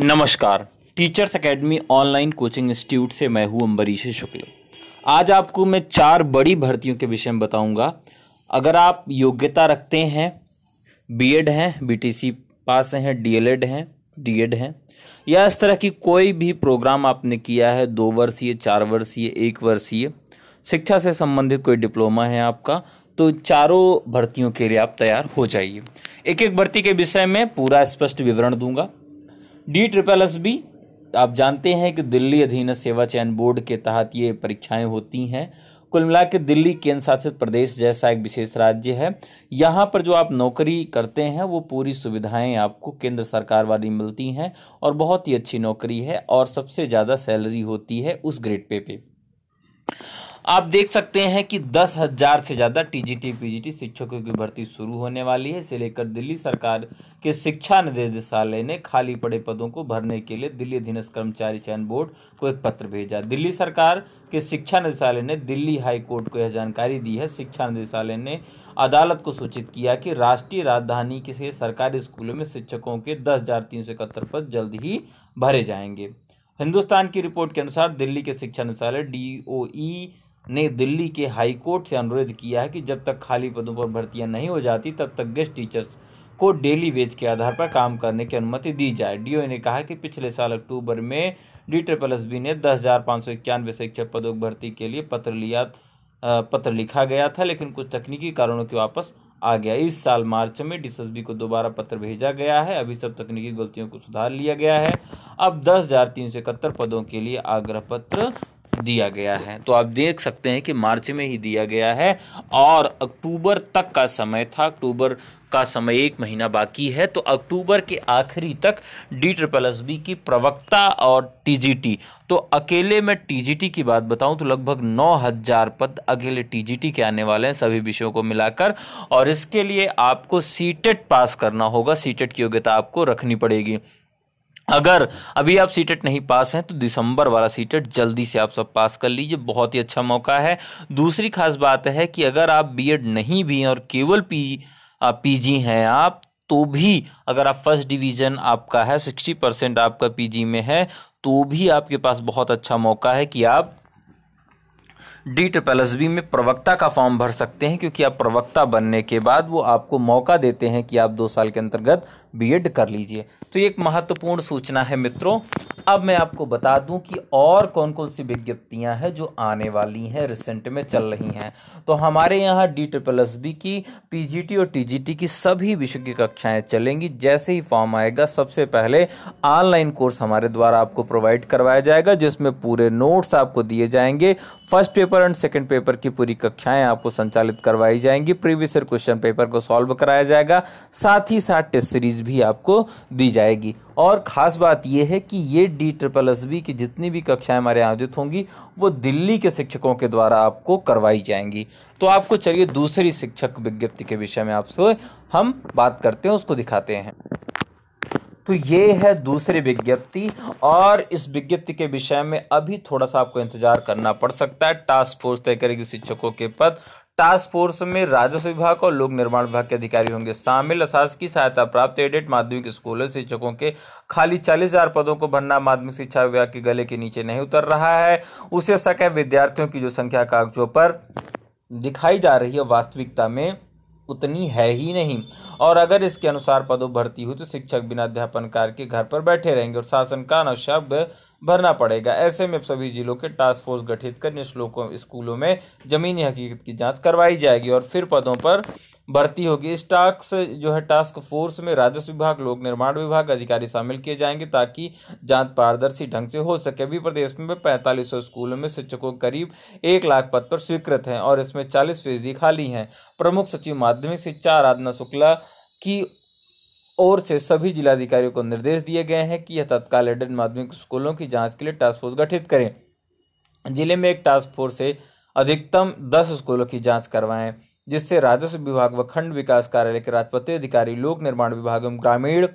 नमस्कार teachers academy online coaching institute से मैं हूं अम्बरीश शुक्ल आज आपको मैं चार बड़ी भर्तियों के विषय में बताऊंगा अगर आप योग्यता रखते हैं बीएड हैं बीटीसी पास हैं डीएलएड हैं डीएड हैं या इस तरह की कोई भी प्रोग्राम आपने किया है दो वर्षीय चार वर्षीय एक वर्षीय शिक्षा से संबंधित कोई डिप्लोमा है आपका तो चारों भर्तियों के लिए आप तैयार हो जाइए एक एक भर्ती के विषय में पूरा स्पष्ट विवरण दूंगा डी ट्रिपल एस बी आप जानते हैं कि दिल्ली अधीन सेवा चयन बोर्ड के तहत ये परीक्षाएं होती हैं कुल मिला के दिल्ली केंद्र शासित प्रदेश जैसा एक विशेष राज्य है यहाँ पर जो आप नौकरी करते हैं वो पूरी सुविधाएं आपको केंद्र सरकार वाली मिलती हैं और बहुत ही अच्छी नौकरी है और सबसे ज़्यादा सैलरी होती है उस ग्रेड पे पे आप देख सकते हैं कि दस हजार से ज़्यादा टीजीटी पीजीटी शिक्षकों की भर्ती शुरू होने वाली है इसे लेकर दिल्ली सरकार के शिक्षा निदेशालय ने खाली पड़े पदों को भरने के लिए दिल्ली अधीनस्थ कर्मचारी चयन बोर्ड को एक पत्र भेजा दिल्ली सरकार के शिक्षा निदेशालय ने दिल्ली हाई कोर्ट को यह जानकारी दी है शिक्षा निदेशालय ने अदालत को सूचित किया कि राष्ट्रीय राजधानी के सरकारी स्कूलों में शिक्षकों के दस हजार पद जल्द ही भरे जाएंगे हिंदुस्तान की रिपोर्ट के अनुसार दिल्ली के शिक्षा निदेशालय डी ने दिल्ली के हाईकोर्ट से अनुरोध किया है कि जब तक खाली पदों पर भर्तियां नहीं हो जाती तब तक गेस्ट टीचर्स को डेली वेज के आधार पर काम करने की अनुमति दी जाए डीओ ने कहा कि पिछले साल अक्टूबर में डी ट्रिपल एस बी ने दस हज़ार पाँच सौ इक्यानवे शिक्षक पदों की भर्ती के लिए पत्र लिया पत्र लिखा गया था लेकिन कुछ तकनीकी कारणों के वापस आ गया इस साल मार्च में डीएसएसबी को दोबारा पत्र भेजा गया है अभी सब तकनीकी गलतियों को सुधार लिया गया है अब दस हज़ार तीन सौ इकहत्तर पदों के लिए आग्रह पत्र दिया गया है तो आप देख सकते हैं कि मार्च में ही दिया गया है और अक्टूबर तक का समय था अक्टूबर का समय एक महीना बाकी है तो अक्टूबर के आखिरी तक डी ट्रिपल एस बी की प्रवक्ता और टीजीटी तो अकेले मैं टीजीटी की बात बताऊं तो लगभग नौ हजार पद अकेले टीजीटी के आने वाले हैं सभी विषयों को मिलाकर और इसके लिए आपको सीटेट e पास करना होगा सीटेट e की योग्यता आपको रखनी पड़ेगी अगर अभी आप सीटेट e नहीं पास हैं तो दिसंबर वाला सीटेट e जल्दी से आप सब पास कर लीजिए बहुत ही अच्छा मौका है दूसरी खास बात है कि अगर आप बीएड नहीं भी हैं और केवल पी पीजी हैं आप तो भी अगर आप फर्स्ट डिवीज़न आपका है सिक्सटी परसेंट आपका पीजी में है तो भी आपके पास बहुत अच्छा मौका है कि आप डी ट्रिपल एस बी में प्रवक्ता का फॉर्म भर सकते हैं क्योंकि आप प्रवक्ता बनने के बाद वो आपको मौका देते हैं कि आप दो साल के अंतर्गत बीएड कर लीजिए तो ये एक महत्वपूर्ण सूचना है मित्रों अब मैं आपको बता दूं कि और कौन कौन सी विज्ञप्तियां हैं जो आने वाली हैं रिसेंट में चल रही हैं तो हमारे यहाँ डी ट्रिपल एस बी की पीजीटी और टीजीटी की सभी विषय की कक्षाएं चलेंगी जैसे ही फॉर्म आएगा सबसे पहले ऑनलाइन कोर्स हमारे द्वारा आपको प्रोवाइड करवाया जाएगा जिसमें पूरे नोट्स आपको दिए जाएंगे first paper and second paper की पूरी कक्षाएं आपको संचालित करवाई जाएंगी प्रीवियस क्वेश्चन पेपर को सॉल्व कराया जाएगा साथ ही साथ टेस्ट सीरीज भी आपको दी जाएगी और ख़ास बात यह है कि ये डी ट्रिपल एस बी की जितनी भी कक्षाएं हमारे आयोजित होंगी वो दिल्ली के शिक्षकों के द्वारा आपको करवाई जाएंगी तो आपको चलिए दूसरी शिक्षक विज्ञप्ति के विषय में आपसे हम बात करते हैं उसको दिखाते हैं तो ये है दूसरी विज्ञप्ति और इस विज्ञप्ति के विषय में अभी थोड़ा सा आपको इंतजार करना पड़ सकता है टास्क फोर्स तय करेगी शिक्षकों के पद टास्क फोर्स में राजस्व विभाग और लोक निर्माण विभाग के अधिकारी होंगे शामिल शासकीय सहायता प्राप्त एडेड माध्यमिक स्कूलों शिक्षकों के खाली चालीस हजार पदों को भरना माध्यमिक शिक्षा विभाग के गले के नीचे नहीं उतर रहा है उसे शक है विद्यार्थियों की जो संख्या कागजों पर दिखाई जा रही है वास्तविकता में उतनी है ही नहीं और अगर इसके अनुसार पदों भर्ती हुई तो शिक्षक बिना अध्यापन कार्य के घर पर बैठे रहेंगे और शासन का अनवश्यक भरना पड़ेगा ऐसे में सभी जिलों के टास्क फोर्स गठित कर निश्लोकों स्कूलों में ज़मीनी हकीकत की जांच करवाई जाएगी और फिर पदों पर भर्ती होगी इस टास्क जो है टास्क फोर्स में राजस्व विभाग लोक निर्माण विभाग अधिकारी शामिल किए जाएंगे ताकि जांच पारदर्शी ढंग से हो सके अभी प्रदेश में पैंतालीस सौ स्कूलों में शिक्षकों करीब एक लाख पद पर स्वीकृत हैं और इसमें चालीस फीसदी खाली हैं प्रमुख सचिव माध्यमिक शिक्षा आराधना शुक्ला की ओर से सभी जिलाधिकारियों को निर्देश दिए गए हैं कि यह तत्काल एडेड माध्यमिक स्कूलों की जांच के लिए टास्क फोर्स गठित करें जिले में एक टास्क फोर्स से अधिकतम दस स्कूलों की जांच करवाएं जिससे राजस्व विभाग व खंड विकास कार्यालय के राजपत्य अधिकारी लोक निर्माण विभाग एवं ग्रामीण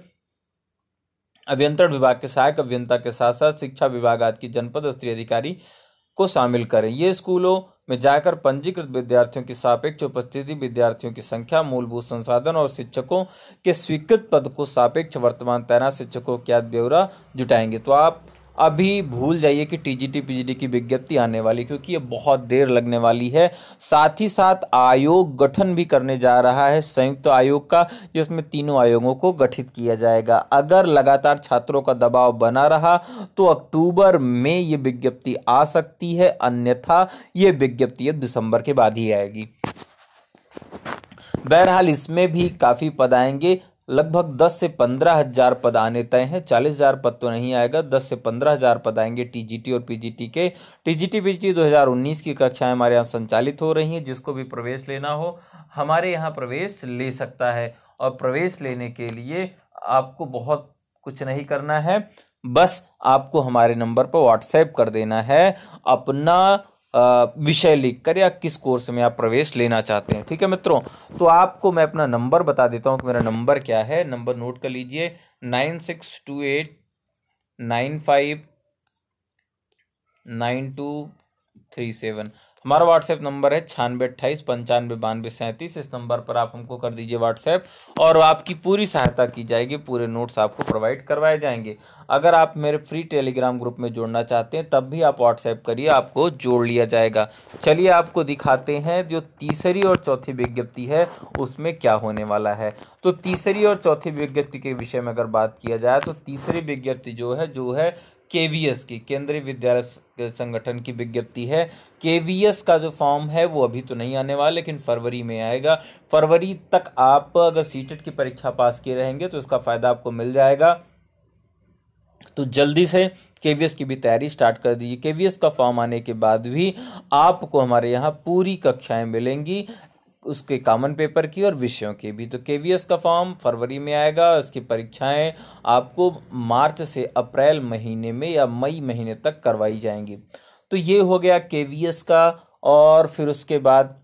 अभियंत्रण विभाग के सहायक अभियंता के साथ साथ शिक्षा विभाग आदि की जनपद स्तरीय अधिकारी को शामिल करें ये स्कूलों में जाकर पंजीकृत विद्यार्थियों की सापेक्ष उपस्थिति विद्यार्थियों की संख्या मूलभूत संसाधन और शिक्षकों के स्वीकृत पद को सापेक्ष वर्तमान तैनात शिक्षकों के ब्यौरा जुटाएंगे तो आप अभी भूल जाइए कि टी जी की विज्ञप्ति आने वाली क्योंकि ये बहुत देर लगने वाली है साथ ही साथ आयोग गठन भी करने जा रहा है संयुक्त तो आयोग का जिसमें तीनों आयोगों को गठित किया जाएगा अगर लगातार छात्रों का दबाव बना रहा तो अक्टूबर में ये विज्ञप्ति आ सकती है अन्यथा ये विज्ञप्ति अब दिसंबर के बाद ही आएगी बहरहाल इसमें भी काफ़ी पद आएंगे लगभग 10 से पंद्रह हजार पद आने तय हैं चालीस हजार पद तो नहीं आएगा 10 से पंद्रह हजार पद आएंगे टीजीटी और पीजीटी के टीजीटी पीजीटी 2019 की कक्षाएं हमारे यहाँ संचालित हो रही हैं जिसको भी प्रवेश लेना हो हमारे यहाँ प्रवेश ले सकता है और प्रवेश लेने के लिए आपको बहुत कुछ नहीं करना है बस आपको हमारे नंबर पर व्हाट्सएप कर देना है अपना विषय लिखकर या किस कोर्स में आप प्रवेश लेना चाहते हैं ठीक है मित्रों तो आपको मैं अपना नंबर बता देता हूँ कि मेरा नंबर क्या है नंबर नोट कर लीजिए nine six two eight nine five nine two three seven हमारा व्हाट्सएप नंबर है छानबे अट्ठाईस पंचानवे बानवे सैंतीस इस नंबर पर आप हमको कर दीजिए व्हाट्सएप और आपकी पूरी सहायता की जाएगी पूरे नोट्स आपको प्रोवाइड करवाए जाएंगे अगर आप मेरे फ्री टेलीग्राम ग्रुप में जोड़ना चाहते हैं तब भी आप व्हाट्सएप करिए आपको जोड़ लिया जाएगा चलिए आपको दिखाते हैं जो तीसरी और चौथी विज्ञप्ति है उसमें क्या होने वाला है तो तीसरी और चौथी विज्ञप्ति के विषय में अगर बात किया जाए तो तीसरी विज्ञप्ति जो है जो है केवीएस की केंद्रीय विद्यालय संगठन की विज्ञप्ति है केवीएस का जो फॉर्म है वो अभी तो नहीं आने वाला लेकिन फरवरी में आएगा फरवरी तक आप अगर सीटेट e की परीक्षा पास किए रहेंगे तो इसका फायदा आपको मिल जाएगा तो जल्दी से केवीएस की भी तैयारी स्टार्ट कर दीजिए केवीएस का फॉर्म आने के बाद भी आपको हमारे यहाँ पूरी कक्षाएं मिलेंगी उसके कॉमन पेपर की और विषयों की भी तो के का फॉर्म फरवरी में आएगा उसकी परीक्षाएं आपको मार्च से अप्रैल महीने में या मई महीने तक करवाई जाएंगी तो ये हो गया के का और फिर उसके बाद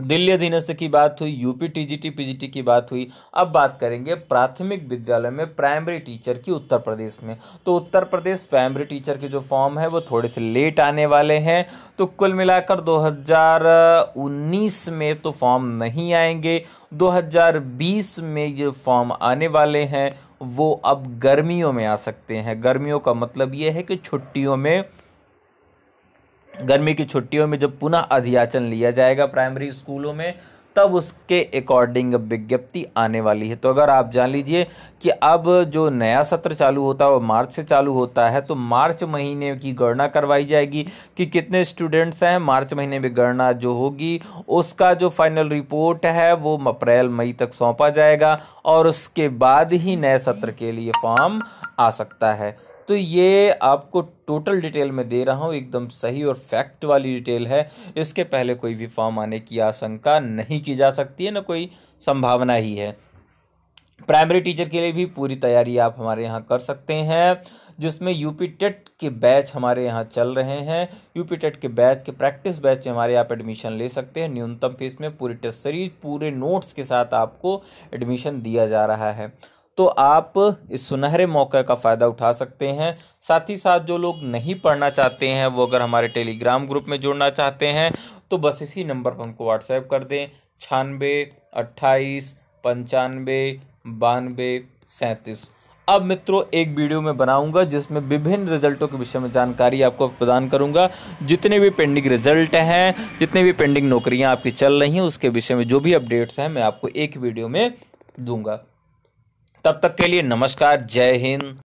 दिल्ली अधीनस्थ की बात हुई यूपी टीजीटी पीजीटी की बात हुई अब बात करेंगे प्राथमिक विद्यालय में प्राइमरी टीचर की उत्तर प्रदेश में तो उत्तर प्रदेश प्राइमरी टीचर के जो फॉर्म है वो थोड़े से लेट आने वाले हैं तो कुल मिलाकर 2019 में तो फॉर्म नहीं आएंगे 2020 में ये फॉर्म आने वाले हैं वो अब गर्मियों में आ सकते हैं गर्मियों का मतलब ये है कि छुट्टियों में गर्मी की छुट्टियों में जब पुनः अध्याचन लिया जाएगा प्राइमरी स्कूलों में तब उसके अकॉर्डिंग विज्ञप्ति आने वाली है तो अगर आप जान लीजिए कि अब जो नया सत्र चालू होता है वो मार्च से चालू होता है तो मार्च महीने की गणना करवाई जाएगी कि कितने स्टूडेंट्स हैं मार्च महीने में गणना जो होगी उसका जो फाइनल रिपोर्ट है वो अप्रैल मई तक सौंपा जाएगा और उसके बाद ही नए सत्र के लिए फॉर्म आ सकता है तो ये आपको टोटल डिटेल में दे रहा हूँ एकदम सही और फैक्ट वाली डिटेल है इसके पहले कोई भी फॉर्म आने की आशंका नहीं की जा सकती है ना कोई संभावना ही है प्राइमरी टीचर के लिए भी पूरी तैयारी आप हमारे यहाँ कर सकते हैं जिसमें यूपी टेट के बैच हमारे यहाँ चल रहे हैं यूपी टेट के बैच के प्रैक्टिस बैच में हमारे आप एडमिशन ले सकते हैं न्यूनतम फीस में पूरी टेस्ट सीरीज पूरे नोट्स के साथ आपको एडमिशन दिया जा रहा है तो आप इस सुनहरे मौके का फ़ायदा उठा सकते हैं साथ ही साथ जो लोग नहीं पढ़ना चाहते हैं वो अगर हमारे टेलीग्राम ग्रुप में जुड़ना चाहते हैं तो बस इसी नंबर पर हमको व्हाट्सएप कर दें छानबे अट्ठाईस पंचानबे बानबे सैंतीस अब मित्रों एक वीडियो में बनाऊंगा जिसमें विभिन्न रिजल्टों के विषय में जानकारी आपको प्रदान करूंगा जितने भी पेंडिंग रिजल्ट हैं जितने भी पेंडिंग नौकरियां आपकी चल रही हैं उसके विषय में जो भी अपडेट्स हैं मैं आपको एक वीडियो में दूंगा तब तक के लिए नमस्कार जय हिंद